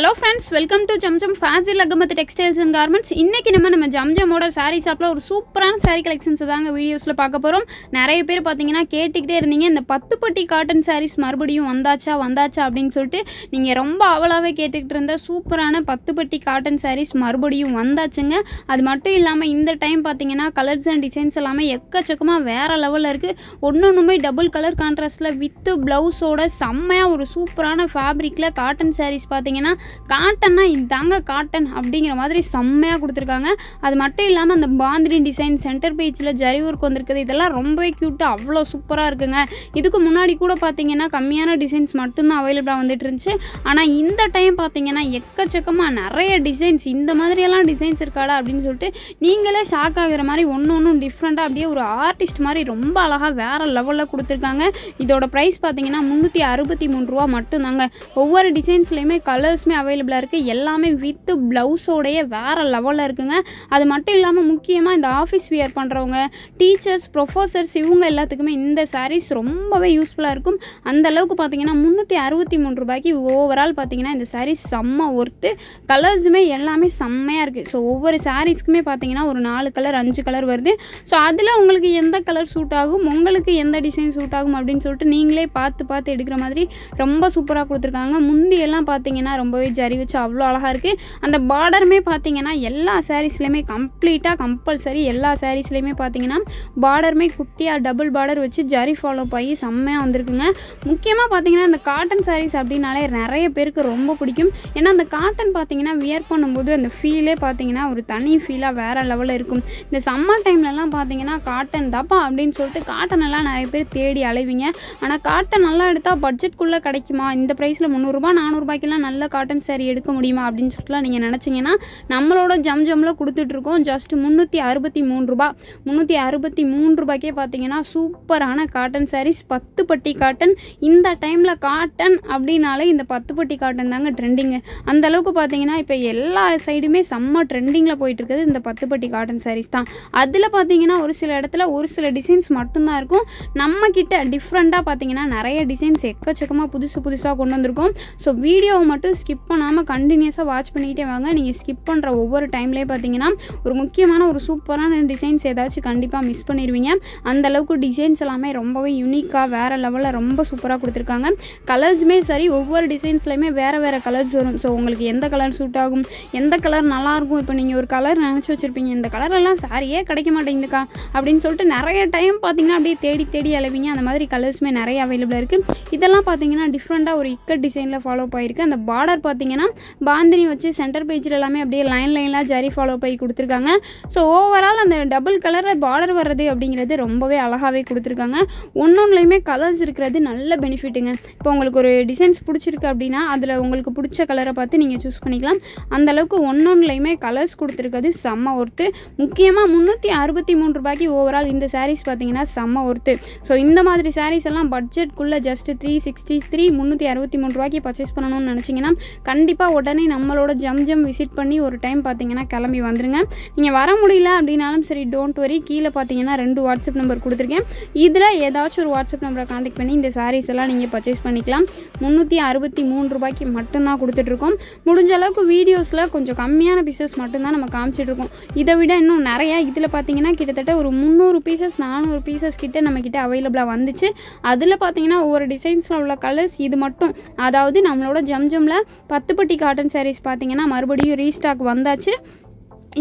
hello friends welcome to Zamzam Faisal Ahmed textiles and garments இன்றைக்கி நம்ம நம்ம ஜம்ஜமோட சாரீ ஷாப்பில் ஒரு சூப்பரான சாரீ கலெக்ஷன்ஸ் தாங்க வீடியோஸில் பார்க்க போகிறோம் நிறைய பேர் பார்த்தீங்கன்னா கேட்டுக்கிட்டே இருந்தீங்க இந்த பத்து பட்டி காட்டன் சாரீஸ் மறுபடியும் வந்தாச்சா வந்தாச்சா அப்படின்னு சொல்லிட்டு நீங்கள் ரொம்ப அவலாகவே கேட்டுக்கிட்டு இருந்தால் சூப்பரான பத்து பட்டி காட்டன் சாரீஸ் மறுபடியும் வந்தாச்சுங்க அது மட்டும் இல்லாமல் இந்த டைம் பார்த்தீங்கன்னா கலர்ஸ் அண்ட் டிசைன்ஸ் எல்லாமே எக்கச்சக்கமாக வேறு லெவலில் இருக்குது ஒன்று ஒன்றுமே டபுள் கலர் கான்ட்ராஸ்ட்டில் வித்து ப்ளவுஸோட செம்மையாக ஒரு சூப்பரான ஃபேப்ரிக்கில் காட்டன் சாரீஸ் பார்த்தீங்கன்னா காட்டன்னா இதாங்க காட்டன் அப்படிங்கிற மாதிரி செம்மையாக கொடுத்துருக்காங்க அது மட்டும் இல்லாமல் அந்த பாந்திரி டிசைன் சென்டர் பேஜில் ஜரி ஒர்க் வந்திருக்குது இதெல்லாம் ரொம்பவே க்யூட்டாக அவ்வளோ சூப்பராக இருக்குங்க இதுக்கு முன்னாடி கூட பார்த்தீங்கன்னா கம்மியான டிசைன்ஸ் மட்டும்தான் அவைலபிளாக வந்துட்டு இருந்துச்சு ஆனால் இந்த டைம் பார்த்தீங்கன்னா எக்கச்சக்கமாக நிறைய டிசைன்ஸ் இந்த மாதிரியெல்லாம் டிசைன்ஸ் இருக்காடா அப்படின்னு சொல்லிட்டு நீங்களே ஷாக் ஆகிற மாதிரி ஒன்று ஒன்றும் டிஃப்ரெண்ட்டாக அப்படியே ஒரு ஆர்டிஸ்ட் மாதிரி ரொம்ப அழகாக வேறு லெவலில் கொடுத்துருக்காங்க இதோட ப்ரைஸ் பார்த்தீங்கன்னா முந்நூற்றி அறுபத்தி மூணு ரூபா மட்டும்தாங்க ஒவ்வொரு டிசைன்ஸ்லேயுமே கலர்ஸ் கலர்ஸுமே அவைலபிளாக இருக்குது எல்லாமே வித்து ப்ளவுஸோடைய வேறு லெவலில் இருக்குங்க அது மட்டும் இல்லாமல் முக்கியமாக இந்த ஆஃபீஸ் வியர் பண்ணுறவங்க டீச்சர்ஸ் ப்ரொஃபஸர்ஸ் இவங்க எல்லாத்துக்குமே இந்த சாரீஸ் ரொம்பவே யூஸ்ஃபுல்லாக இருக்கும் அந்த அளவுக்கு பார்த்தீங்கன்னா முந்நூற்றி அறுபத்தி மூணு ரூபாய்க்கு ஓவரால் பார்த்தீங்கன்னா இந்த சாரீஸ் செம்ம ஒர்த்து கலர்ஸுமே எல்லாமே செம்மையாக இருக்குது ஸோ ஒவ்வொரு சாரீஸ்க்குமே பார்த்தீங்கன்னா ஒரு நாலு கலர் அஞ்சு கலர் வருது ஸோ அதில் உங்களுக்கு எந்த கலர் சூட் ஆகும் உங்களுக்கு எந்த டிசைன் சூட் ஆகும் அப்படின்னு சொல்லிட்டு நீங்களே பார்த்து பார்த்து எடுக்கிற மாதிரி ரொம்ப சூப்பராக கொடுத்துருக்காங்க முந்தியெல்லாம் பார்த்தீங்கன்னா ரொம்ப ரொம்பவே ஜரி வச்சு அவ்வளோ அழகாக இருக்குது அந்த பார்டருமே பார்த்தீங்கன்னா எல்லா சாரீஸ்லையுமே கம்ப்ளீட்டாக கம்பல்சரி எல்லா சாரீஸ்லையுமே பார்த்தீங்கன்னா பார்டருமே குட்டியாக டபுள் பார்டர் வச்சு ஜரி ஃபாலோ பண்ணி செம்மையாக வந்திருக்குங்க முக்கியமாக பார்த்தீங்கன்னா இந்த காட்டன் சாரீஸ் அப்படின்னாலே நிறைய பேருக்கு ரொம்ப பிடிக்கும் ஏன்னா அந்த காட்டன் பார்த்தீங்கன்னா வியர் பண்ணும்போது அந்த ஃபீலே பார்த்தீங்கன்னா ஒரு தனி ஃபீலாக வேறு லெவலில் இருக்கும் இந்த சம்மர் டைம்லலாம் பார்த்தீங்கன்னா காட்டன் தப்பா அப்படின்னு சொல்லிட்டு காட்டன் எல்லாம் நிறைய பேர் தேடி அலைவிங்க ஆனால் காட்டன் நல்லா எடுத்தால் பட்ஜெட்குள்ளே கிடைக்குமா இந்த ப்ரைஸில் முந்நூறுரூபா நானூறுபாய்க்கெல்லாம் நல்ல காட்டன் காட்டன் சேரீ எடுக்க முடியுமா அப்படின்னு சொல்லிட்டுலாம் நீங்கள் நினச்சிங்கன்னா நம்மளோட ஜம் ஜம்மில் கொடுத்துட்ருக்கோம் ஜஸ்ட் முந்நூற்றி அறுபத்தி மூணு ரூபா முந்நூற்றி அறுபத்தி மூணு ரூபாய்க்கே பார்த்தீங்கன்னா சூப்பரான காட்டன் சாரீஸ் பத்து பட்டி காட்டன் இந்த டைமில் காட்டன் அப்படின்னாலே இந்த பத்து பட்டி காட்டன் தாங்க ட்ரெண்டிங்கு அந்தளவுக்கு பார்த்தீங்கன்னா இப்போ எல்லா சைடுமே செம்ம ட்ரெண்டிங்கில் போயிட்டுருக்குது இந்த பத்து பட்டி காட்டன் சாரீஸ் தான் அதில் பார்த்தீங்கன்னா ஒரு சில இடத்துல ஒரு சில டிசைன்ஸ் மட்டும்தான் இருக்கும் நம்மக்கிட்ட டிஃப்ரெண்ட்டாக பார்த்தீங்கன்னா நிறைய டிசைன்ஸ் எக்கச்சக்கமாக புதுசு புதுசாக கொண்டு வந்திருக்கோம் ஸோ வீடியோவை மட்டும் ஸ்கிப் ஸ்கிப் பண்ணாமல் கண்டினியூஸாக வாட்ச் பண்ணிக்கிட்டே வாங்க நீங்கள் ஸ்கிப் பண்ணுற ஒவ்வொரு டைம்லேயே பார்த்தீங்கன்னா ஒரு முக்கியமான ஒரு சூப்பரான டிசைன்ஸ் ஏதாச்சும் கண்டிப்பாக மிஸ் பண்ணிடுவீங்க அந்தளவுக்கு டிசைன்ஸ் எல்லாமே ரொம்பவே யூனிக்காக வேறு லெவலில் ரொம்ப சூப்பராக கொடுத்துருக்காங்க கலர்ஸுமே சரி ஒவ்வொரு டிசைன்ஸ்லையுமே வேறு வேறு கலர்ஸ் வரும் ஸோ உங்களுக்கு எந்த கலர் சூட் ஆகும் எந்த கலர் நல்லாயிருக்கும் இப்போ நீங்கள் ஒரு கலர் நினச்சி வச்சுருப்பீங்க இந்த கலரெல்லாம் சாரியே கிடைக்க மாட்டேங்குதுக்கா அப்படின்னு சொல்லிட்டு நிறைய டைம் பார்த்தீங்கன்னா அப்படியே தேடி தேடி அலைவீங்க அந்த மாதிரி கலர்ஸுமே நிறைய அவைலபிளாக இருக்குது இதெல்லாம் பார்த்தீங்கன்னா டிஃப்ரெண்ட்டாக ஒரு இக்கட் டிசைனில் ஃபாலோ ஆகிருக்கு அந்த பார்டர் பார்த்தீங்கன்னா பாந்தினி வச்சு சென்டர் பேஜில் எல்லாமே அப்படியே லைன் லைனாக ஜரி ஃபாலோ பண்ணி கொடுத்துருக்காங்க ஸோ ஓவரால் அந்த டபுள் கலரில் பார்டர் வர்றது அப்படிங்கிறது ரொம்பவே அழகாகவே கொடுத்துருக்காங்க ஒன்றொன்றுலையுமே கலர்ஸ் இருக்கிறது நல்ல பெனிஃபிட்டுங்க இப்போ உங்களுக்கு ஒரு டிசைன்ஸ் பிடிச்சிருக்கு அப்படின்னா அதில் உங்களுக்கு பிடிச்ச கலரை பார்த்து நீங்கள் சூஸ் பண்ணிக்கலாம் அந்தளவுக்கு ஒன்றொன்றுலையுமே கலர்ஸ் கொடுத்துருக்கிறது செம்ம ஒர்த்து முக்கியமாக முந்நூற்றி அறுபத்தி மூணு ரூபாய்க்கு ஓவரால் இந்த சாரீஸ் பார்த்தீங்கன்னா செம்ம ஒர்த்து ஸோ இந்த மாதிரி சாரீஸ் எல்லாம் பட்ஜெட்குள்ளே ஜஸ்ட் த்ரீ சிக்ஸ்டி த்ரீ முந்நூற்றி அறுபத்தி மூணு ரூபாய்க்கு பர்ச்சேஸ் பண்ணணும்னு நினச்சிங்கன்னா கண்டிப்பாக உடனே நம்மளோட ஜம் ஜம் விசிட் பண்ணி ஒரு டைம் பார்த்தீங்கன்னா கிளம்பி வந்துருங்க நீங்கள் வர முடியல அப்படின்னாலும் சரி டோன்ட் வரி கீழே பார்த்தீங்கன்னா ரெண்டு வாட்ஸ்அப் நம்பர் கொடுத்துருக்கேன் இதில் ஏதாச்சும் ஒரு வாட்ஸ்அப் நம்பரை காண்டாக்ட் பண்ணி இந்த சாரீஸ் எல்லாம் நீங்கள் பர்ச்சேஸ் பண்ணிக்கலாம் முந்நூற்றி அறுபத்தி மூணு ரூபாய்க்கு மட்டும்தான் கொடுத்துட்ருக்கோம் முடிஞ்ச அளவுக்கு வீடியோஸில் கொஞ்சம் கம்மியான பீசஸ் மட்டும்தான் நம்ம காமிச்சிட்ருக்கோம் இதை விட இன்னும் நிறையா இதில் பார்த்தீங்கன்னா கிட்டத்தட்ட ஒரு முந்நூறு பீசஸ் நானூறு பீசஸ் கிட்டே கிட்டே அவைலபிளாக வந்துச்சு அதில் பார்த்தீங்கன்னா ஒவ்வொரு டிசைன்ஸில் உள்ள கலர்ஸ் இது மட்டும் அதாவது நம்மளோட ஜம்ஜமில் பத்துப்பட்டி காட்டன் சாரீஸ் பார்த்தீங்கன்னா மறுபடியும் ரீஸ்டாக் வந்தாச்சு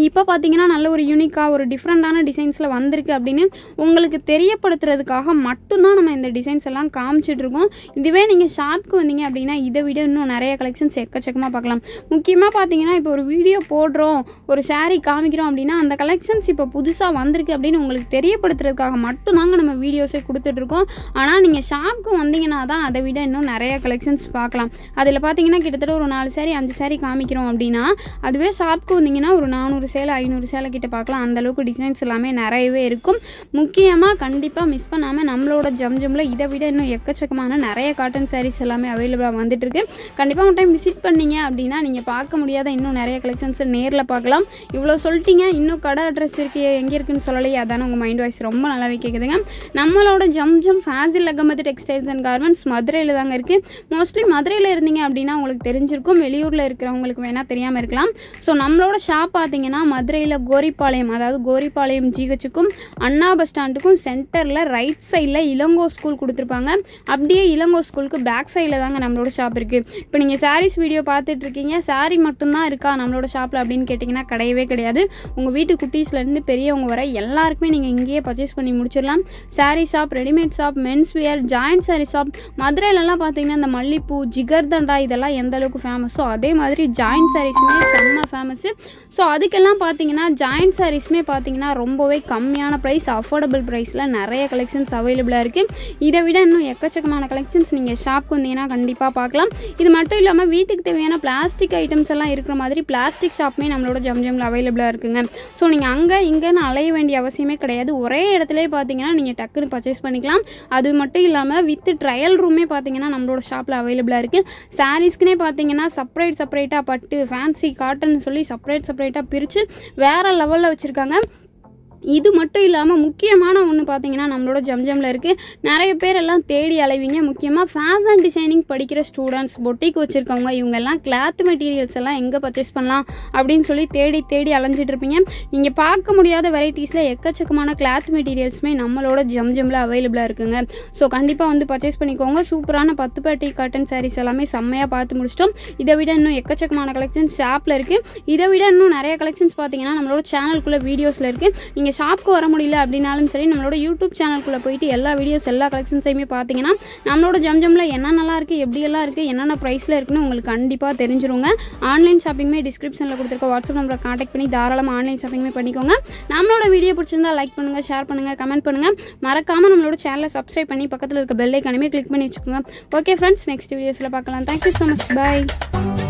இப்போ பார்த்தீங்கன்னா நல்ல ஒரு யூனிக்காக ஒரு டிஃப்ரெண்ட்டான டிசைன்ஸில் வந்திருக்கு அப்படின்னு உங்களுக்கு தெரியப்படுத்துறதுக்காக மட்டும்தான் நம்ம இந்த டிசைன்ஸ் எல்லாம் காமிச்சிட்ருக்கோம் இதுவே நீங்கள் ஷாப்க்கு வந்தீங்க அப்படின்னா இதை விட இன்னும் நிறைய கலெக்ஷன்ஸ் எக்கச்சக்கமாக பார்க்கலாம் முக்கியமாக பார்த்தீங்கன்னா இப்போ ஒரு வீடியோ போடுறோம் ஒரு சாரீ காமிக்கிறோம் அப்படின்னா அந்த கலெக்ஷன்ஸ் இப்போ புதுசாக வந்திருக்கு அப்படின்னு உங்களுக்கு தெரியப்படுத்துறதுக்காக மட்டும்தாங்க நம்ம வீடியோஸே கொடுத்துட்ருக்கோம் ஆனால் நீங்கள் ஷாப்க்கு வந்தீங்கன்னா தான் அதை விட இன்னும் நிறைய கலெக்ஷன்ஸ் பார்க்கலாம் அதில் பார்த்தீங்கன்னா கிட்டத்தட்ட ஒரு நாலு சாரி அஞ்சு சாரி காமிக்கிறோம் அப்படின்னா அதுவே ஷாப்க்கு வந்தீங்கன்னா ஒரு நானூறு நூறு சேலை ஐநூறு சேலை கிட்ட பார்க்கலாம் அந்தளவுக்கு டிசைன்ஸ் எல்லாமே நிறையவே இருக்கும் முக்கியமாக கண்டிப்பாக மிஸ் பண்ணாமல் நம்மளோட ஜம்ஜமில் இதை விட இன்னும் எக்கச்சக்கமான நிறைய காட்டன் சாரீஸ் எல்லாமே அவைலபிளாக வந்துட்டு இருக்கு கண்டிப்பாக ஒன் டைம் விசிட் பண்ணீங்க அப்படின்னா நீங்கள் பார்க்க முடியாத இன்னும் நிறைய கலெக்ஷன்ஸ் நேரில் பார்க்கலாம் இவ்வளோ சொல்லிட்டீங்க இன்னும் கடை அட்ரஸ் இருக்குது எங்கே இருக்குன்னு சொல்லலையே அதானே உங்கள் மைண்ட் வாய்ஸ் ரொம்ப நல்லாவே கேட்குதுங்க நம்மளோட Zamzam Faisal Ahmed textiles and garments மதுரையில் தாங்க இருக்குது மோஸ்ட்லி மதுரையில் இருந்தீங்க அப்படின்னா உங்களுக்கு தெரிஞ்சிருக்கும் வெளியூரில் இருக்கிறவங்களுக்கு வேணால் தெரியாமல் இருக்கலாம் ஸோ நம்மளோட ஷாப் பார்த்தீங்க பார்த்தீங்கன்னா மதுரையில் கோரிப்பாளையம் அதாவது கோரிப்பாளையம் ஜிஹெச்சுக்கும் அண்ணா பஸ் ஸ்டாண்டுக்கும் சென்டரில் ரைட் சைடில் இளங்கோ ஸ்கூல் கொடுத்துருப்பாங்க அப்படியே இளங்கோ ஸ்கூலுக்கு பேக் சைடில் தாங்க நம்மளோட ஷாப் இருக்குது இப்போ நீங்கள் சாரீஸ் வீடியோ பார்த்துட்ருக்கீங்க சாரி மட்டும்தான் இருக்கா நம்மளோட ஷாப்பில் அப்படின்னு கேட்டிங்கன்னா கிடையவே கிடையாது உங்கள் வீட்டு குட்டீஸ்லேருந்து பெரியவங்க வர எல்லாருக்குமே நீங்கள் இங்கேயே பர்ச்சேஸ் பண்ணி முடிச்சிடலாம் sari shop readymade shop men's wear join sari shop மதுரையிலலாம் பார்த்தீங்கன்னா இந்த மல்லிப்பூ ஜிகர்தண்டா இதெல்லாம் எந்த அளவுக்கு ஃபேமஸோ அதே மாதிரி ஜாயின்ட் சாரீஸுமே செம்ம ஃபேமஸ் ஸோ அதுக்கு இதுக்கெல்லாம் பார்த்தீங்கன்னா ஜாயிண்ட் சாரீஸுமே பார்த்தீங்கன்னா ரொம்பவே கம்மியான ப்ரைஸ் அஃபோர்டபுள் ப்ரைஸில் நிறைய கலெக்ஷன்ஸ் அவைலபிளாக இருக்குது இதை விட இன்னும் எக்கச்சக்கமான கலெக்ஷன்ஸ் நீங்கள் ஷாப்க்கு வந்தீங்கன்னா கண்டிப்பாக பார்க்கலாம் இது மட்டும் இல்லாமல் வீட்டுக்கு தேவையான பிளாஸ்டிக் ஐட்டம்ஸ் எல்லாம் இருக்கிற மாதிரி பிளாஸ்டிக் ஷாப்புமே நம்மளோட ஜம் ஜம்மில் அவைலபிளாக இருக்குங்க ஸோ நீங்கள் அங்கே இங்கேன்னு அலைய வேண்டிய அவசியமே கிடையாது ஒரே இடத்துல பார்த்தீங்கன்னா நீங்கள் டக்குன்னு பர்ச்சேஸ் பண்ணிக்கலாம் அது மட்டும் இல்லாமல் வித் ட்ரையல் ரூமே பார்த்தீங்கன்னா நம்மளோட ஷாப்பில் அவைலபிளாக இருக்குது சாரீஸ்க்குனே பார்த்தீங்கன்னா செப்பரேட் செப்பரேட்டாக பட்டு ஃபேன்சி காட்டன் சொல்லி செப்பரேட் செப்பரேட்டாக பிரித்து வச்சு வேறு லெவலில் வச்சுருக்காங்க இது மட்டும் இல்லாமல் முக்கியமான ஒன்று பார்த்தீங்கன்னா நம்மளோட ஜம்ஜமில் இருக்குது நிறைய பேர் எல்லாம் தேடி அலைவிங்க முக்கியமாக ஃபேஷன் டிசைனிங் படிக்கிற ஸ்டூடெண்ட்ஸ் பொட்டிக் வச்சுருக்கவங்க இவங்கெல்லாம் கிளாத் மெட்டீரியல்ஸ் எல்லாம் எங்கே பர்ச்சேஸ் பண்ணலாம் அப்படின்னு சொல்லி தேடி தேடி அலைஞ்சிட்ருப்பீங்க நீங்கள் பார்க்க முடியாத வெரைட்டிஸில் எக்கச்சக்கமான கிளாத் மெட்டீரியல்ஸுமே நம்மளோட ஜம்ஜமில் அவைலபிளாக இருக்குங்க ஸோ கண்டிப்பாக வந்து பர்ச்சேஸ் பண்ணிக்கோங்க சூப்பரான பத்து பேட்டி காட்டன் சாரீஸ் எல்லாமே செம்மையாக பார்த்து முடிச்சிட்டோம் இதை விட இன்னும் எக்கச்சக்கமான கலெக்ஷன்ஸ் ஷாப்பில் இருக்குது இதை விட இன்னும் நிறைய கலெக்ஷன்ஸ் பார்த்தீங்கன்னா நம்மளோட சேனலுக்குள்ளே வீடியோஸில் இருக்குது நீங்கள் நீங்கள் ஷாப்க்கு வர முடியல அப்படின்னாலும் சரி நம்மளோட யூடியூப் சேனல்குள்ளே போயிட்டு எல்லா வீடியோஸ் எல்லா கலெக்ஷன்ஸையுமே பார்த்தீங்கன்னா நம்மளோட ஜம்மில் என்னென்னலாம் இருக்குது எப்படியெல்லாம் இருக்குது என்னென்ன ப்ரைஸில் இருக்குன்னு உங்களுக்கு கண்டிப்பாக தெரிஞ்சிருங்க ஆன்லைன் ஷாப்பிங்குமே டிஸ்கிரிப்ஷனில் கொடுத்துருக்க வாட்ஸ்அப் நம்பரை காண்டாக்ட் பண்ணி தாராளமாக ஆன்லைன் ஷாப்பிங்குமே பண்ணிக்கோங்க நம்மளோட வீடியோ பிடிச்சிருந்தா லைக் பண்ணுங்கள் ஷேர் பண்ணுங்கள் கமெண்ட் பண்ணுங்கள் மறக்காமல் நம்மளோட சேனலை சப்ஸ்கிரைப் பண்ணி பக்கத்தில் இருக்க பெல்லைக்கானுமே கிளிக் பண்ணி வச்சுக்கோங்க ஓகே ஃப்ரெண்ட்ஸ் நெக்ஸ்ட் வீடியோஸில் பார்க்கலாம் தேங்க்யூ ஸோ மச் பாய்